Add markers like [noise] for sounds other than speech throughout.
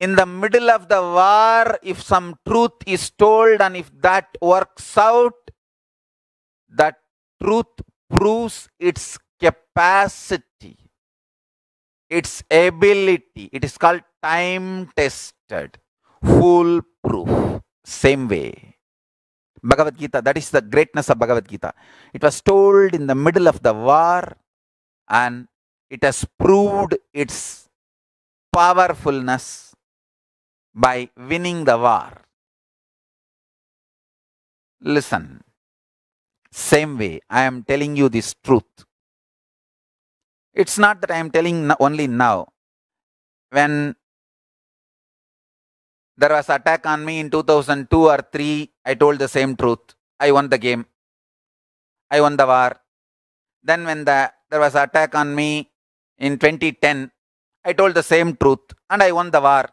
in the middle of the war, if some truth is told and if that works out, that truth proves its capacity, its ability. It is called time tested, foolproof. Same way. Bhagavad Gita, that is the greatness of Bhagavad Gita. It was told in the middle of the war and it has proved its powerfulness by winning the war. Listen, same way I am telling you this truth. It's not that I am telling only now. When there was attack on me in 2002 or 3, I told the same truth. I won the game. I won the war. Then when the, there was attack on me in 2010, I told the same truth and I won the war.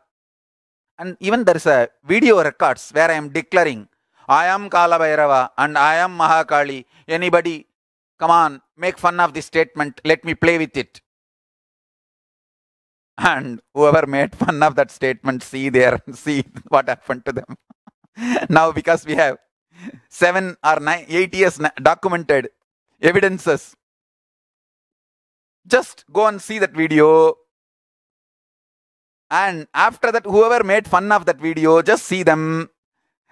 And even there is a video records where I am declaring, I am Kalabhairava and I am Mahakali. Anybody, come on, make fun of this statement. Let me play with it. And whoever made fun of that statement, see there, [laughs] see what happened to them. [laughs] now, because we have seven or nine, eight years documented evidences, just go and see that video and after that, whoever made fun of that video, just see them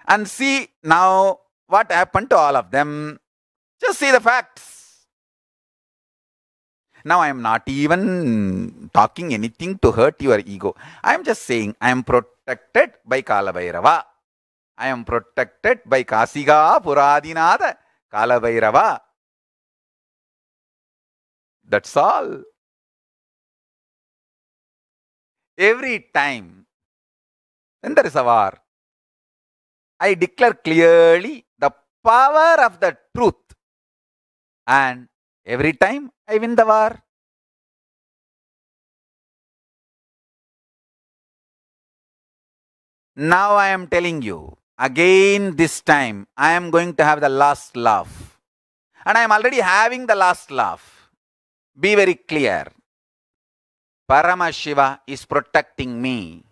and see now what happened to all of them. Just see the facts. Now I am not even talking anything to hurt your ego. I am just saying I am protected by Kalabhairava. I am protected by Kasiga Puradinada Kalabhairava. That's all. every time in there is a war. I declare clearly the power of the truth and every time I win the war. Now I am telling you, again this time, I am going to have the last laugh. And I am already having the last laugh. Be very clear. Paramashiva is protecting me.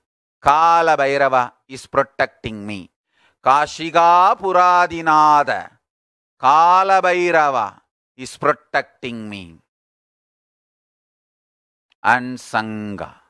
Kala Bhairava is protecting me. Kashika Puradinada. Kala Bhairava is protecting me. And Sangha.